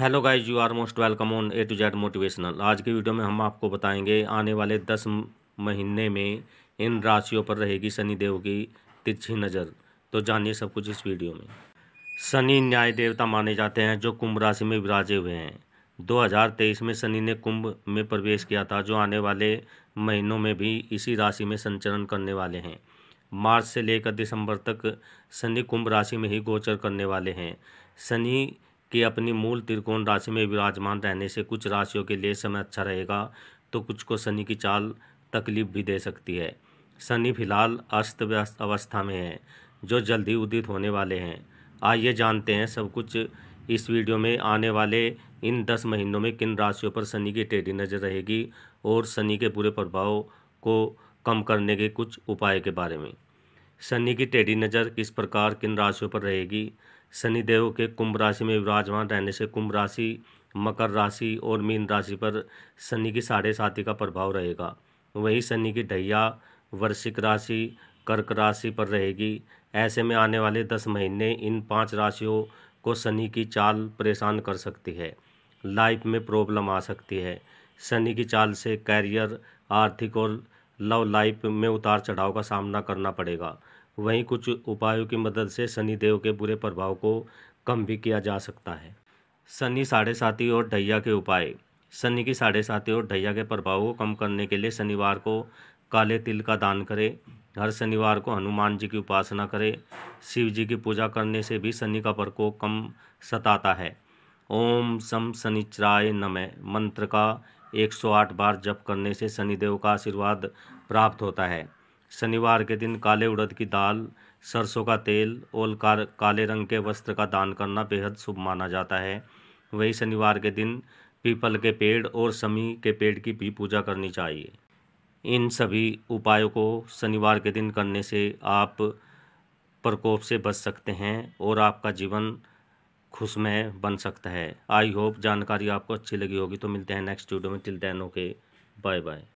hello guys you are most welcome on A to Z motivational आज के video में हम आपको बताएंगे आने वाले दस महीने में इन राशियों पर रहेगी शनिदेव की तिरछी नज़र तो जानिए सब कुछ इस वीडियो में शनि न्याय देवता माने जाते हैं जो कुंभ राशि में विराजे हुए हैं 2023 में शनि ने कुंभ में प्रवेश किया था जो आने वाले महीनों में भी इसी राशि में संचरण करने वाले हैं मार्च से लेकर दिसंबर तक शनि कुंभ राशि में ही गोचर करने वाले हैं शनि कि अपनी मूल त्रिकोण राशि में विराजमान रहने से कुछ राशियों के लिए समय अच्छा रहेगा तो कुछ को शनि की चाल तकलीफ भी दे सकती है शनि फिलहाल अस्त व्यस्त अवस्था में है जो जल्दी उदित होने वाले हैं आइए जानते हैं सब कुछ इस वीडियो में आने वाले इन दस महीनों में किन राशियों पर शनि की टेढ़ी नज़र रहेगी और शनि के बुरे प्रभाव को कम करने के कुछ उपाय के बारे में शनि की टेढ़ी नज़र किस प्रकार किन राशियों पर रहेगी शनिदेव के कुंभ राशि में विराजमान रहने से कुंभ राशि मकर राशि और मीन राशि पर शनि की साढ़े साथी का प्रभाव रहेगा वहीं शनि की ढैया वर्षिक राशि कर्क राशि पर रहेगी ऐसे में आने वाले दस महीने इन पांच राशियों को शनि की चाल परेशान कर सकती है लाइफ में प्रॉब्लम आ सकती है शनि की चाल से कैरियर आर्थिक और लव लाइफ में उतार चढ़ाव का सामना करना पड़ेगा वहीं कुछ उपायों की मदद से शनिदेव के बुरे प्रभाव को कम भी किया जा सकता है शनि साढ़े साथी और ढैया के उपाय शनि की साढ़े साथी और ढैया के प्रभाव को कम करने के लिए शनिवार को काले तिल का दान करें हर शनिवार को हनुमान जी की उपासना करें शिव जी की पूजा करने से भी शनि का प्रकोप कम सताता है ओम सम शनिचराय नमः मंत्र का 108 बार जप करने से शनिदेव का आशीर्वाद प्राप्त होता है शनिवार के दिन काले उड़द की दाल सरसों का तेल और काले रंग के वस्त्र का दान करना बेहद शुभ माना जाता है वही शनिवार के दिन पीपल के पेड़ और शमी के पेड़ की भी पूजा करनी चाहिए इन सभी उपायों को शनिवार के दिन करने से आप प्रकोप से बच सकते हैं और आपका जीवन खुशमय बन सकता है आई होप जानकारी आपको अच्छी लगी होगी तो मिलते हैं नेक्स्ट वीडियो में till then okay bye bye